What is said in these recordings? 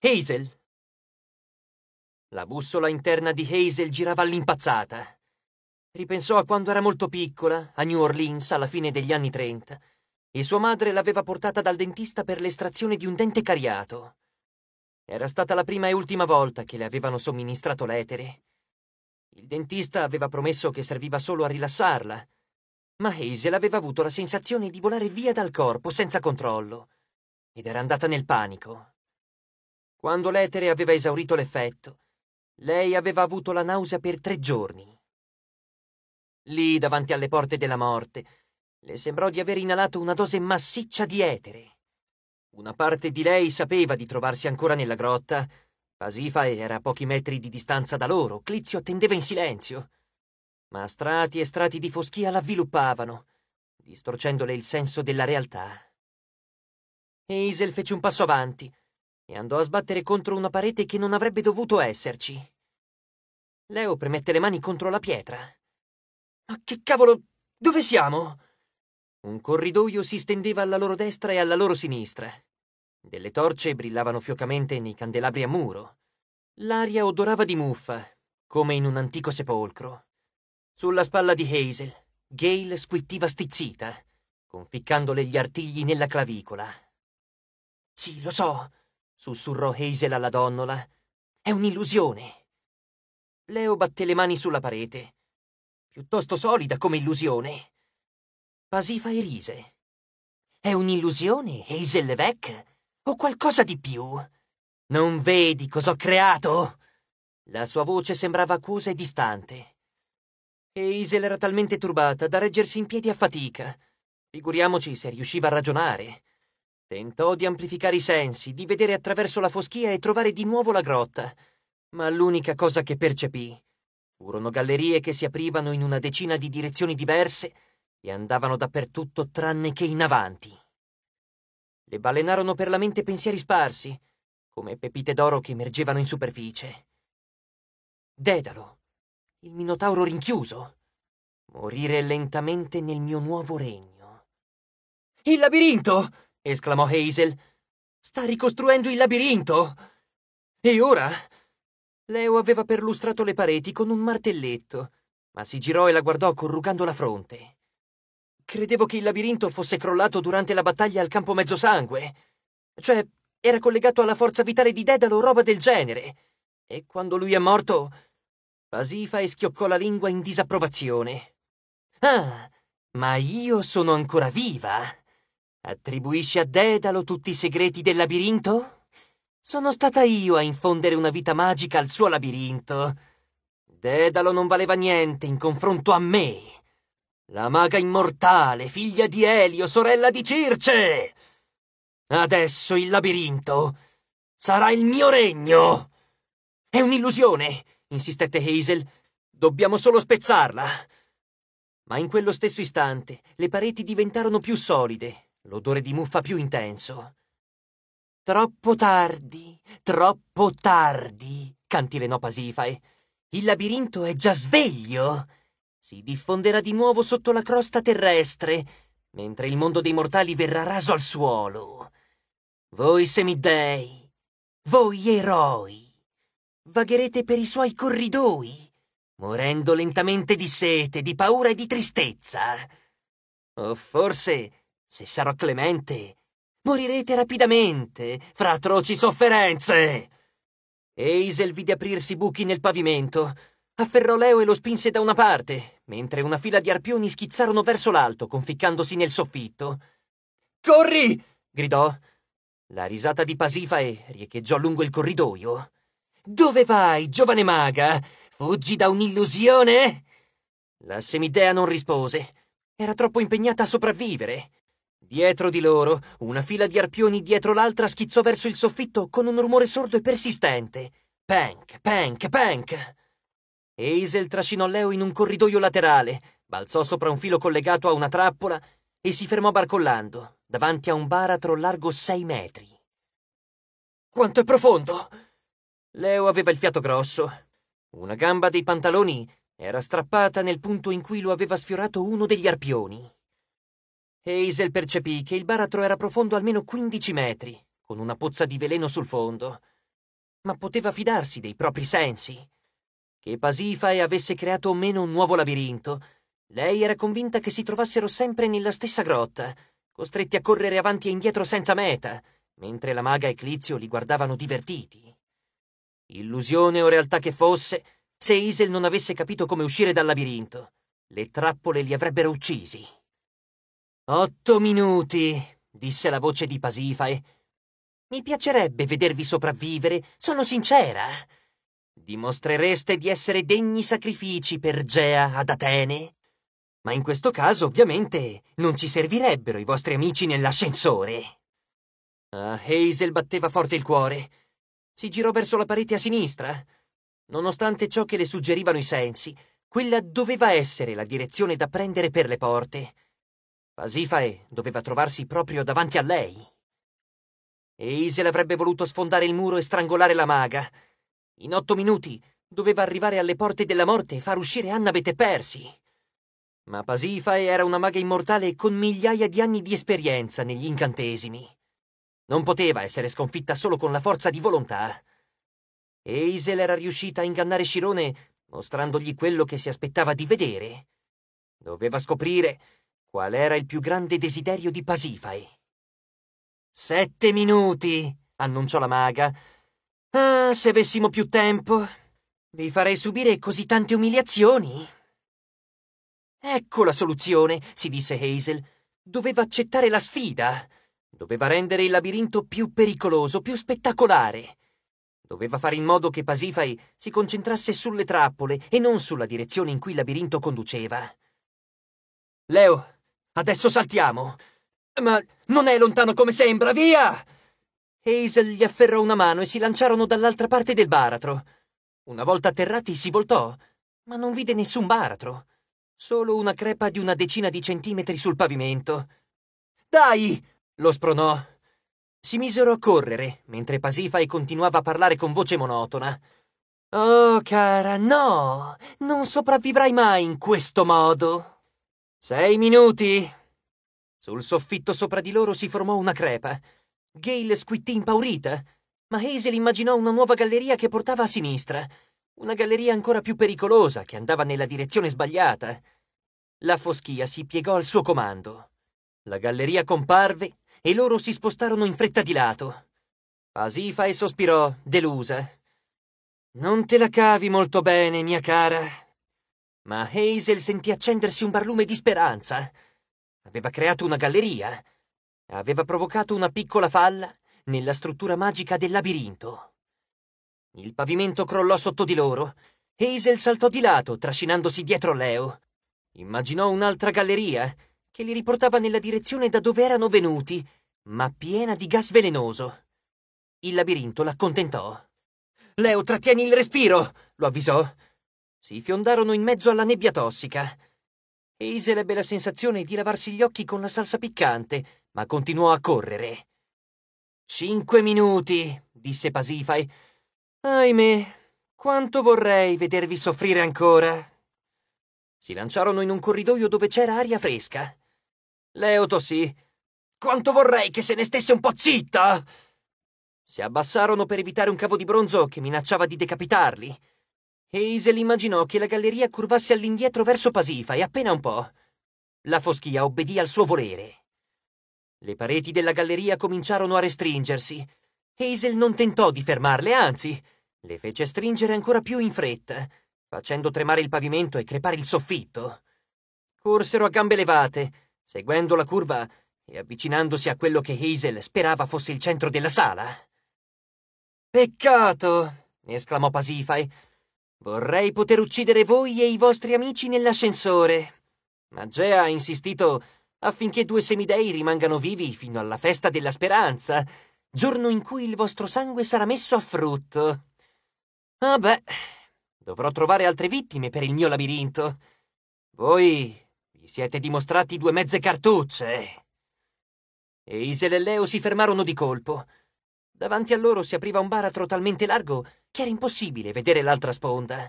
Hazel! La bussola interna di Hazel girava all'impazzata. Ripensò a quando era molto piccola, a New Orleans, alla fine degli anni trenta, e sua madre l'aveva portata dal dentista per l'estrazione di un dente cariato. Era stata la prima e ultima volta che le avevano somministrato l'etere. Il dentista aveva promesso che serviva solo a rilassarla, ma Hazel aveva avuto la sensazione di volare via dal corpo senza controllo ed era andata nel panico. Quando l'etere aveva esaurito l'effetto, lei aveva avuto la nausea per tre giorni. Lì, davanti alle porte della morte, le sembrò di aver inalato una dose massiccia di etere. Una parte di lei sapeva di trovarsi ancora nella grotta. Pasifa era a pochi metri di distanza da loro, Clizio attendeva in silenzio. Ma strati e strati di foschia l'avviluppavano, distorcendole il senso della realtà. E Isel fece un passo avanti, e andò a sbattere contro una parete che non avrebbe dovuto esserci. Leo premette le mani contro la pietra. Ma che cavolo, dove siamo? Un corridoio si stendeva alla loro destra e alla loro sinistra. Delle torce brillavano fiocamente nei candelabri a muro. L'aria odorava di muffa, come in un antico sepolcro. Sulla spalla di Hazel, Gale squittiva stizzita, conficcandole gli artigli nella clavicola. Sì, lo so, sussurrò Hazel alla donnola. È un'illusione. Leo batté le mani sulla parete. Piuttosto solida come illusione. Pasifa e rise. È un'illusione, Hazel Levesque? O qualcosa di più? Non vedi cos'ho creato? La sua voce sembrava acquosa e distante. Hazel era talmente turbata da reggersi in piedi a fatica. Figuriamoci se riusciva a ragionare. Tentò di amplificare i sensi, di vedere attraverso la foschia e trovare di nuovo la grotta, ma l'unica cosa che percepì furono gallerie che si aprivano in una decina di direzioni diverse e andavano dappertutto tranne che in avanti. Le balenarono per la mente pensieri sparsi, come pepite d'oro che emergevano in superficie. Dedalo, il minotauro rinchiuso, morire lentamente nel mio nuovo regno. Il labirinto! esclamò Hazel. Sta ricostruendo il labirinto! E ora? Leo aveva perlustrato le pareti con un martelletto, ma si girò e la guardò corrugando la fronte. Credevo che il labirinto fosse crollato durante la battaglia al campo mezzosangue. Cioè, era collegato alla forza vitale di Dedalo o roba del genere. E quando lui è morto... Pasifa e schioccò la lingua in disapprovazione. Ah, ma io sono ancora viva! Attribuisce a Dedalo tutti i segreti del labirinto? Sono stata io a infondere una vita magica al suo labirinto. Dedalo non valeva niente in confronto a me. La maga immortale, figlia di Elio, sorella di Circe! Adesso il labirinto sarà il mio regno! È un'illusione, insistette Hazel. Dobbiamo solo spezzarla. Ma in quello stesso istante le pareti diventarono più solide l'odore di muffa più intenso. Troppo tardi, troppo tardi, cantilenò Pasifae. Il labirinto è già sveglio. Si diffonderà di nuovo sotto la crosta terrestre, mentre il mondo dei mortali verrà raso al suolo. Voi semidei, voi eroi, vagherete per i suoi corridoi, morendo lentamente di sete, di paura e di tristezza. O forse se sarò clemente, morirete rapidamente fra atroci sofferenze. Eisel vide aprirsi buchi nel pavimento. Afferrò Leo e lo spinse da una parte, mentre una fila di arpioni schizzarono verso l'alto, conficcandosi nel soffitto. Corri! gridò. La risata di Pasifae riecheggiò lungo il corridoio. Dove vai, giovane maga? Fuggi da un'illusione? La semidea non rispose. Era troppo impegnata a sopravvivere. Dietro di loro, una fila di arpioni dietro l'altra schizzò verso il soffitto con un rumore sordo e persistente. Pank, pank, pank. Hazel trascinò Leo in un corridoio laterale, balzò sopra un filo collegato a una trappola e si fermò barcollando, davanti a un baratro largo sei metri. Quanto è profondo! Leo aveva il fiato grosso. Una gamba dei pantaloni era strappata nel punto in cui lo aveva sfiorato uno degli arpioni. Hazel percepì che il baratro era profondo almeno 15 metri, con una pozza di veleno sul fondo. Ma poteva fidarsi dei propri sensi. Che Pasifae avesse creato o meno un nuovo labirinto, lei era convinta che si trovassero sempre nella stessa grotta, costretti a correre avanti e indietro senza meta, mentre la maga e Clizio li guardavano divertiti. Illusione o realtà che fosse, se Isel non avesse capito come uscire dal labirinto, le trappole li avrebbero uccisi. Otto minuti, disse la voce di Pasifae. Mi piacerebbe vedervi sopravvivere, sono sincera. Dimostrereste di essere degni sacrifici per Gea ad Atene? Ma in questo caso, ovviamente, non ci servirebbero i vostri amici nell'ascensore. A ah, Hazel batteva forte il cuore. Si girò verso la parete a sinistra. Nonostante ciò che le suggerivano i sensi, quella doveva essere la direzione da prendere per le porte. Pasifae doveva trovarsi proprio davanti a lei. E Isel avrebbe voluto sfondare il muro e strangolare la maga. In otto minuti doveva arrivare alle porte della morte e far uscire Annabeth e Persi. Ma Pasifae era una maga immortale con migliaia di anni di esperienza negli incantesimi. Non poteva essere sconfitta solo con la forza di volontà. E Isel era riuscita a ingannare Scirone mostrandogli quello che si aspettava di vedere. Doveva scoprire Qual era il più grande desiderio di Pasifae? Sette minuti, annunciò la maga. Ah, se avessimo più tempo, vi farei subire così tante umiliazioni. Ecco la soluzione, si disse Hazel. Doveva accettare la sfida. Doveva rendere il labirinto più pericoloso, più spettacolare. Doveva fare in modo che Pasifae si concentrasse sulle trappole e non sulla direzione in cui il labirinto conduceva. Leo, Adesso saltiamo. Ma non è lontano come sembra, via! Hazel gli afferrò una mano e si lanciarono dall'altra parte del baratro. Una volta atterrati si voltò, ma non vide nessun baratro. Solo una crepa di una decina di centimetri sul pavimento. Dai! lo spronò. Si misero a correre, mentre Pasifai continuava a parlare con voce monotona. Oh, cara, no! Non sopravvivrai mai in questo modo! Sei minuti! Sul soffitto sopra di loro si formò una crepa. Gale squittì impaurita, ma Hazel immaginò una nuova galleria che portava a sinistra. Una galleria ancora più pericolosa, che andava nella direzione sbagliata. La foschia si piegò al suo comando. La galleria comparve e loro si spostarono in fretta di lato. Asifa e sospirò, delusa. Non te la cavi molto bene, mia cara, ma Hazel sentì accendersi un barlume di speranza. Aveva creato una galleria. Aveva provocato una piccola falla nella struttura magica del labirinto. Il pavimento crollò sotto di loro. Hazel saltò di lato, trascinandosi dietro Leo. Immaginò un'altra galleria che li riportava nella direzione da dove erano venuti, ma piena di gas velenoso. Il labirinto l'accontentò. Leo, trattieni il respiro! lo avvisò si fiondarono in mezzo alla nebbia tossica. Hazel ebbe la sensazione di lavarsi gli occhi con la salsa piccante, ma continuò a correre. Cinque minuti, disse Pasifai. Ahimè, quanto vorrei vedervi soffrire ancora. Si lanciarono in un corridoio dove c'era aria fresca. Leo tossì. Quanto vorrei che se ne stesse un po' zitta! Si abbassarono per evitare un cavo di bronzo che minacciava di decapitarli. Hazel immaginò che la galleria curvasse all'indietro verso Pasifa e appena un po'. La foschia obbedì al suo volere. Le pareti della galleria cominciarono a restringersi. Hazel non tentò di fermarle, anzi, le fece stringere ancora più in fretta, facendo tremare il pavimento e crepare il soffitto. Corsero a gambe levate, seguendo la curva e avvicinandosi a quello che Hazel sperava fosse il centro della sala. Peccato! esclamò Pasifae, Vorrei poter uccidere voi e i vostri amici nell'ascensore. Ma Gea ha insistito affinché due semidei rimangano vivi fino alla festa della speranza, giorno in cui il vostro sangue sarà messo a frutto. Ah beh, dovrò trovare altre vittime per il mio labirinto. Voi vi siete dimostrati due mezze cartucce. E Iselelleo si fermarono di colpo. Davanti a loro si apriva un baratro talmente largo che era impossibile vedere l'altra sponda.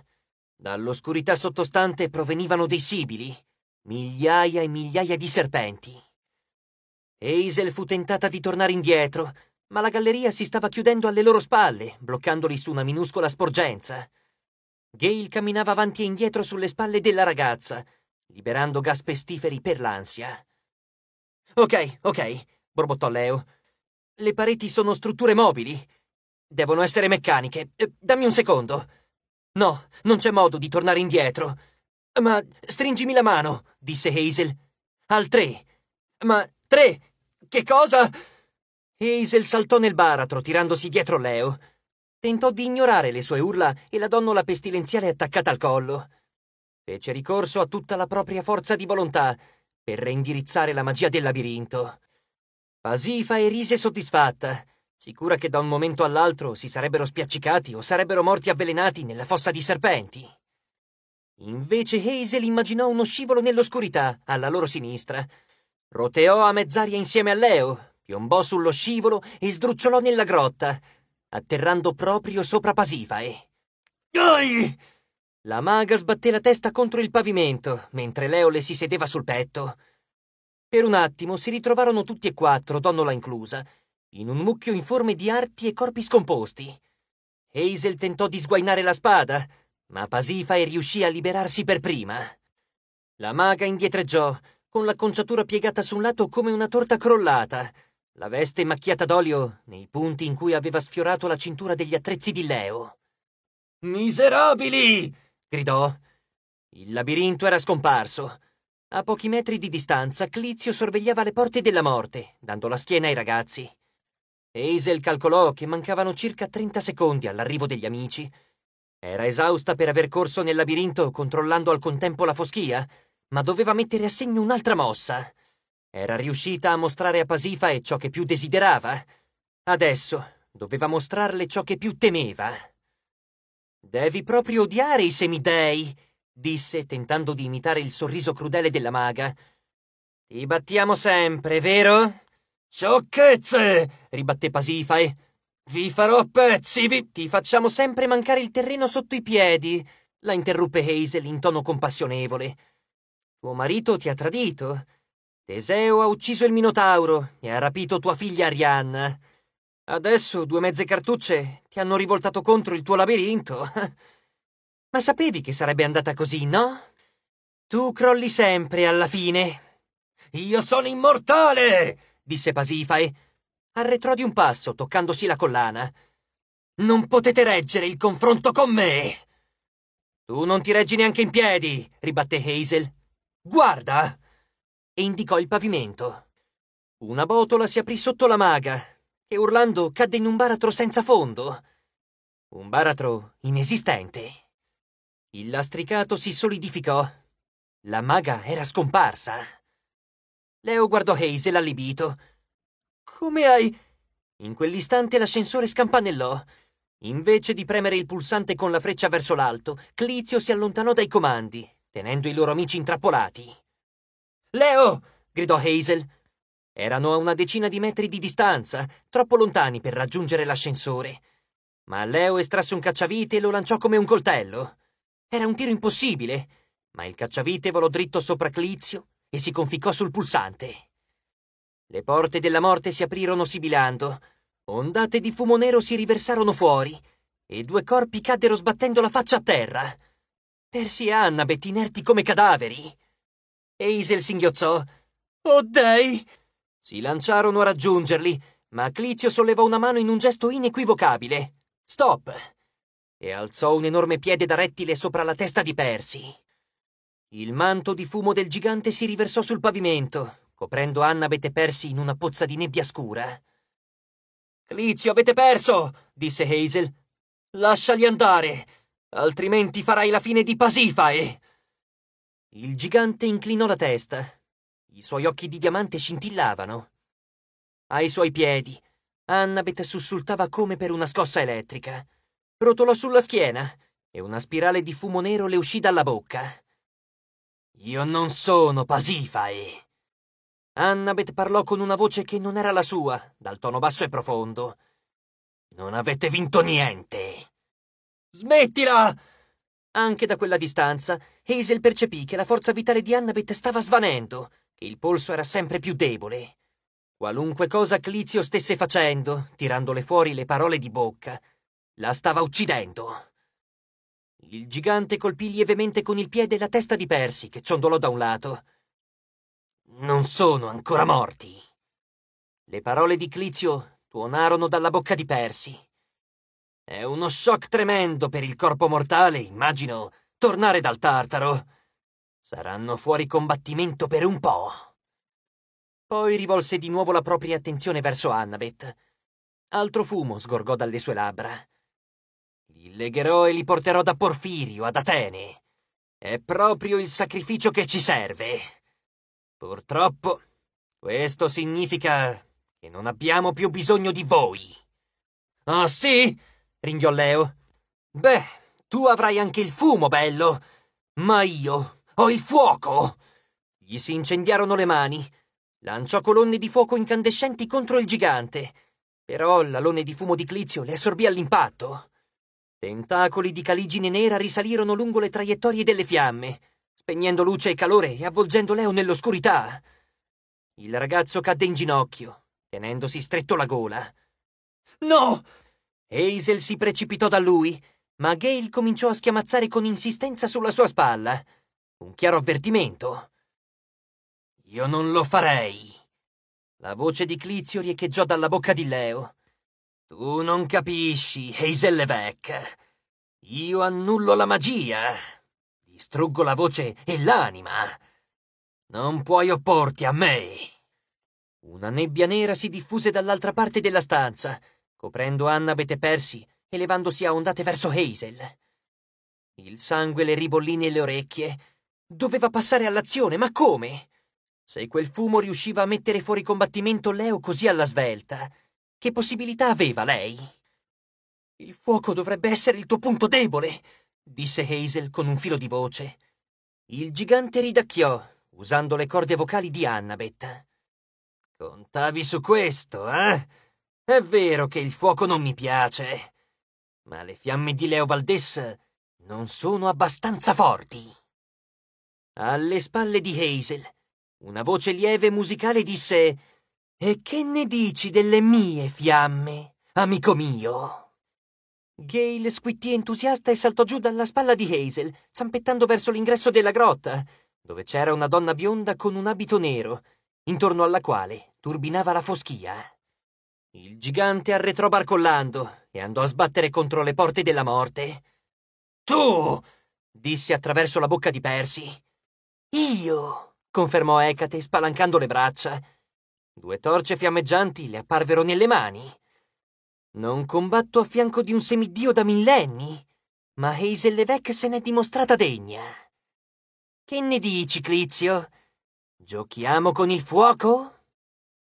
Dall'oscurità sottostante provenivano dei sibili, migliaia e migliaia di serpenti. Hazel fu tentata di tornare indietro, ma la galleria si stava chiudendo alle loro spalle, bloccandoli su una minuscola sporgenza. Gale camminava avanti e indietro sulle spalle della ragazza, liberando gas pestiferi per l'ansia. Ok, ok, borbottò Leo. Le pareti sono strutture mobili. Devono essere meccaniche. Eh, dammi un secondo. No, non c'è modo di tornare indietro. Ma stringimi la mano, disse Hazel. Al tre. Ma tre? Che cosa? Hazel saltò nel baratro, tirandosi dietro Leo. Tentò di ignorare le sue urla e la donnola pestilenziale attaccata al collo. Fece ricorso a tutta la propria forza di volontà per reindirizzare la magia del labirinto. Pasifa e rise soddisfatta, sicura che da un momento all'altro si sarebbero spiaccicati o sarebbero morti avvelenati nella fossa di serpenti. Invece Hazel immaginò uno scivolo nell'oscurità, alla loro sinistra. Roteò a mezz'aria insieme a Leo, piombò sullo scivolo e sdrucciolò nella grotta, atterrando proprio sopra Pasifae. Ai! La maga sbatté la testa contro il pavimento, mentre Leo le si sedeva sul petto. Per un attimo si ritrovarono tutti e quattro, Donnola inclusa, in un mucchio informe di arti e corpi scomposti. Hazel tentò di sguainare la spada, ma Pasifae riuscì a liberarsi per prima. La maga indietreggiò, con l'acconciatura piegata su un lato come una torta crollata, la veste macchiata d'olio nei punti in cui aveva sfiorato la cintura degli attrezzi di Leo. Miserabili! gridò. Il labirinto era scomparso. A pochi metri di distanza, Clizio sorvegliava le porte della morte, dando la schiena ai ragazzi. Hazel calcolò che mancavano circa 30 secondi all'arrivo degli amici. Era esausta per aver corso nel labirinto controllando al contempo la foschia, ma doveva mettere a segno un'altra mossa. Era riuscita a mostrare a Pasifae ciò che più desiderava. Adesso doveva mostrarle ciò che più temeva. Devi proprio odiare i semidei, disse, tentando di imitare il sorriso crudele della maga. Ti battiamo sempre, vero? Sciocchezze! ribatté Pasifae. Vi farò a pezzi, vi... Ti facciamo sempre mancare il terreno sotto i piedi, la interruppe Hazel in tono compassionevole. Tuo marito ti ha tradito. Teseo ha ucciso il Minotauro e ha rapito tua figlia Arianna. Adesso due mezze cartucce ti hanno rivoltato contro il tuo labirinto. Ma sapevi che sarebbe andata così, no? Tu crolli sempre alla fine. Io sono immortale! disse Pasifae. Arretrò di un passo, toccandosi la collana. Non potete reggere il confronto con me! Tu non ti reggi neanche in piedi, ribatté Hazel. Guarda! E indicò il pavimento. Una botola si aprì sotto la maga e urlando cadde in un baratro senza fondo. Un baratro inesistente. Il lastricato si solidificò. La maga era scomparsa. Leo guardò Hazel allibito. Come hai... In quell'istante l'ascensore scampanellò. Invece di premere il pulsante con la freccia verso l'alto, Clizio si allontanò dai comandi, tenendo i loro amici intrappolati. Leo! gridò Hazel. Erano a una decina di metri di distanza, troppo lontani per raggiungere l'ascensore. Ma Leo estrasse un cacciavite e lo lanciò come un coltello. Era un tiro impossibile, ma il cacciavite volò dritto sopra Clizio e si conficcò sul pulsante. Le porte della morte si aprirono sibilando, ondate di fumo nero si riversarono fuori e due corpi caddero sbattendo la faccia a terra. Persi e Annabeth inerti come cadaveri. Hazel singhiozzò. Oh dei! Si lanciarono a raggiungerli, ma Clizio sollevò una mano in un gesto inequivocabile. Stop! e alzò un enorme piede da rettile sopra la testa di Percy. Il manto di fumo del gigante si riversò sul pavimento, coprendo Annabeth e Percy in una pozza di nebbia scura. Clizio, avete perso! disse Hazel. Lasciali andare, altrimenti farai la fine di Pasifae! Il gigante inclinò la testa. I suoi occhi di diamante scintillavano. Ai suoi piedi, Annabeth sussultava come per una scossa elettrica rotolò sulla schiena e una spirale di fumo nero le uscì dalla bocca. Io non sono Pasifae. Annabeth parlò con una voce che non era la sua, dal tono basso e profondo. Non avete vinto niente. Smettila! Anche da quella distanza, Hazel percepì che la forza vitale di Annabeth stava svanendo, che il polso era sempre più debole. Qualunque cosa Clizio stesse facendo, tirandole fuori le parole di bocca, la stava uccidendo. Il gigante colpì lievemente con il piede la testa di Percy, che ciondolò da un lato. Non sono ancora morti. Le parole di Clizio tuonarono dalla bocca di Percy. È uno shock tremendo per il corpo mortale, immagino, tornare dal Tartaro. Saranno fuori combattimento per un po'. Poi rivolse di nuovo la propria attenzione verso Annabeth. Altro fumo sgorgò dalle sue labbra li legherò e li porterò da Porfirio ad Atene. È proprio il sacrificio che ci serve. Purtroppo, questo significa che non abbiamo più bisogno di voi. Ah, sì? ringhiò Leo. Beh, tu avrai anche il fumo, bello, ma io ho il fuoco. Gli si incendiarono le mani. Lanciò colonne di fuoco incandescenti contro il gigante. Però l'alone di fumo di Clizio le assorbì all'impatto. Tentacoli di caligine nera risalirono lungo le traiettorie delle fiamme, spegnendo luce e calore e avvolgendo Leo nell'oscurità. Il ragazzo cadde in ginocchio, tenendosi stretto la gola. No! Hazel si precipitò da lui, ma Gale cominciò a schiamazzare con insistenza sulla sua spalla. Un chiaro avvertimento. Io non lo farei. La voce di Clizio riecheggiò dalla bocca di Leo. Tu non capisci, Hazel Levesque. Io annullo la magia, distruggo la voce e l'anima. Non puoi opporti a me. Una nebbia nera si diffuse dall'altra parte della stanza, coprendo Annabeth e Percy, elevandosi a ondate verso Hazel. Il sangue le ribollì nelle orecchie. Doveva passare all'azione, ma come? Se quel fumo riusciva a mettere fuori combattimento Leo così alla svelta, che possibilità aveva lei? Il fuoco dovrebbe essere il tuo punto debole, disse Hazel con un filo di voce. Il gigante ridacchiò, usando le corde vocali di Annabeth. Contavi su questo, eh? È vero che il fuoco non mi piace, ma le fiamme di Leo Valdès non sono abbastanza forti. Alle spalle di Hazel, una voce lieve e musicale disse e che ne dici delle mie fiamme, amico mio? Gale squittì entusiasta e saltò giù dalla spalla di Hazel, zampettando verso l'ingresso della grotta, dove c'era una donna bionda con un abito nero, intorno alla quale turbinava la foschia. Il gigante arretrò barcollando e andò a sbattere contro le porte della morte. Tu! disse attraverso la bocca di Persi. Io! confermò Ecate, spalancando le braccia Due torce fiammeggianti le apparvero nelle mani. Non combatto a fianco di un semidio da millenni, ma Hazel Levesque se n'è dimostrata degna. Che ne dici, Clizio? Giochiamo con il fuoco?